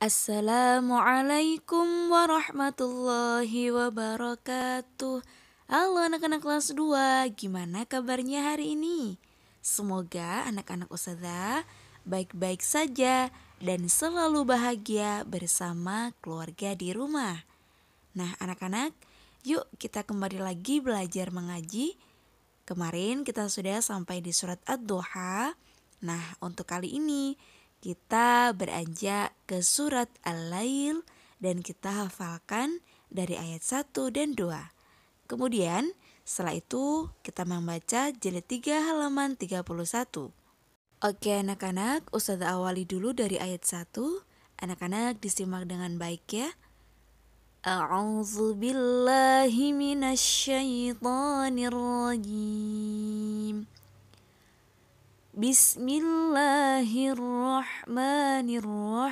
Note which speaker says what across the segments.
Speaker 1: Assalamualaikum warahmatullahi wabarakatuh. Halo anak-anak kelas 2, gimana kabarnya hari ini? Semoga anak-anak Ustazah baik-baik saja dan selalu bahagia bersama keluarga di rumah. Nah, anak-anak, yuk kita kembali lagi belajar mengaji. Kemarin kita sudah sampai di surat Ad-Duha. Nah, untuk kali ini kita beranjak ke surat Al-Lail dan kita hafalkan dari ayat 1 dan 2. Kemudian setelah itu kita membaca jilid 3 halaman 31. Oke anak-anak, Ustadz awali dulu dari ayat 1. Anak-anak disimak dengan baik ya. A'udzu billahi minasyaitonir rajim. بسم الله الرحمن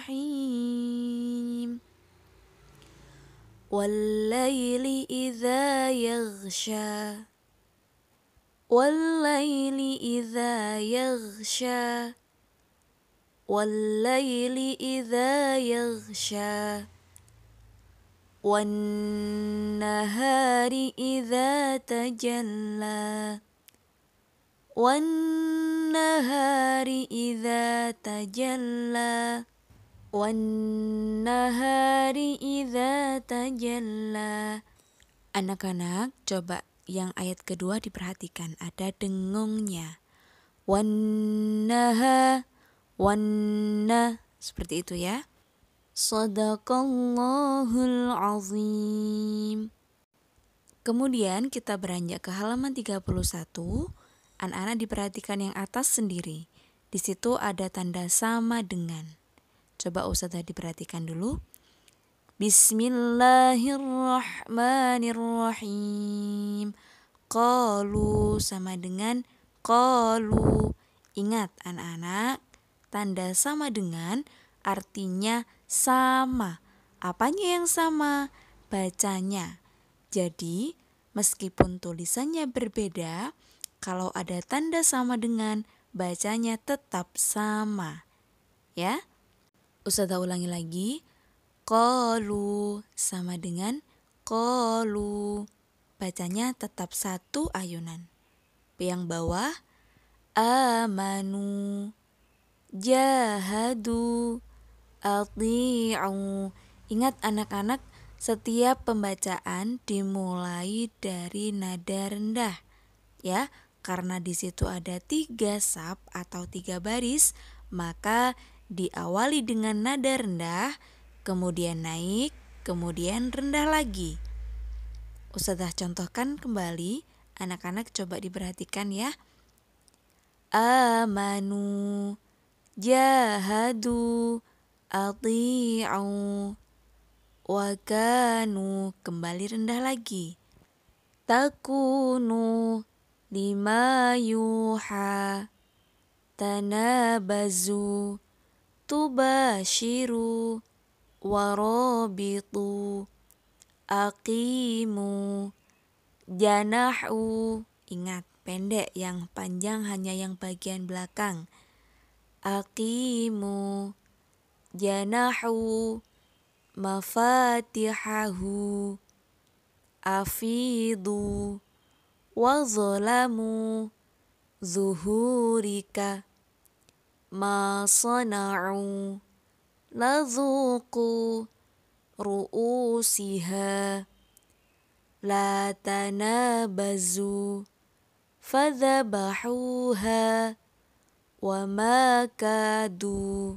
Speaker 1: الرحيم والليل إذا يغشى والليل إذا يغشى والليل إذا يغشى والنهار إذا تجلى والنهار إذا تجلى والنهار إذا تجلى Anak-anak, coba yang ayat kedua diperhatikan ada dengungnya. Wannaha wanna seperti itu ya. Sadaqallahul azim. Kemudian kita beranjak ke halaman 31 Anak-anak diperhatikan yang atas sendiri. Di situ ada tanda sama dengan. Coba Ustazah diperhatikan dulu. Bismillahirrahmanirrahim. Qalu sama dengan qalu. Ingat anak-anak, tanda sama dengan artinya sama. Apanya yang sama? Bacanya. Jadi, meskipun tulisannya berbeda, kalau ada tanda sama dengan, bacanya tetap sama. Ya? Ustazah ulangi lagi. Kolu sama dengan kolu. Bacanya tetap satu ayunan. Yang bawah amanu jahadu ati'u. Ingat anak-anak setiap pembacaan dimulai dari nada rendah ya karena di situ ada tiga sub atau tiga baris, maka diawali dengan nada rendah, kemudian naik, kemudian rendah lagi. Ustazah contohkan kembali, anak-anak coba diperhatikan ya. Amanu jahadu ati'u wakanu kembali rendah lagi takunu lima yuha tanabazu tubashiru warabitu aqimu janahu ingat pendek yang panjang hanya yang bagian belakang aqimu janahu mafatihahu afidu وظلموا ظهورك ما صنعوا لذوقوا رؤوسها لا تنابزوا فذبحوها وما كادوا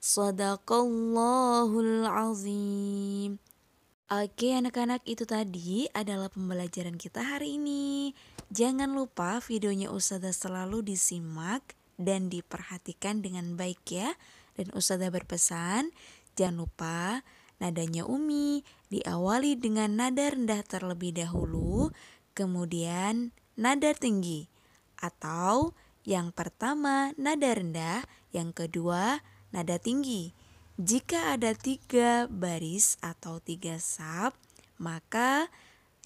Speaker 1: صدق الله العظيم Oke anak-anak itu tadi adalah pembelajaran kita hari ini. Jangan lupa videonya Ustazah selalu disimak dan diperhatikan dengan baik ya. Dan Ustazah berpesan, jangan lupa nadanya Umi diawali dengan nada rendah terlebih dahulu, kemudian nada tinggi. Atau yang pertama nada rendah, yang kedua nada tinggi. Jika ada tiga baris atau tiga sub, maka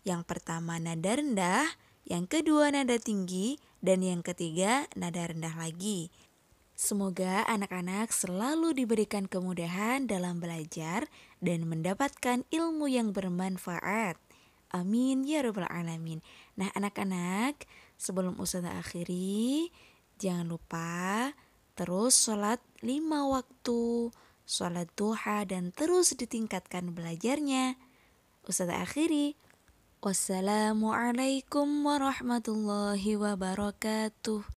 Speaker 1: yang pertama nada rendah, yang kedua nada tinggi, dan yang ketiga nada rendah lagi. Semoga anak-anak selalu diberikan kemudahan dalam belajar dan mendapatkan ilmu yang bermanfaat. Amin ya Rabbal 'Alamin. Nah, anak-anak, sebelum usaha akhiri, jangan lupa terus sholat lima waktu sholat duha, dan terus ditingkatkan belajarnya. Ustaz akhiri, Wassalamualaikum warahmatullahi wabarakatuh.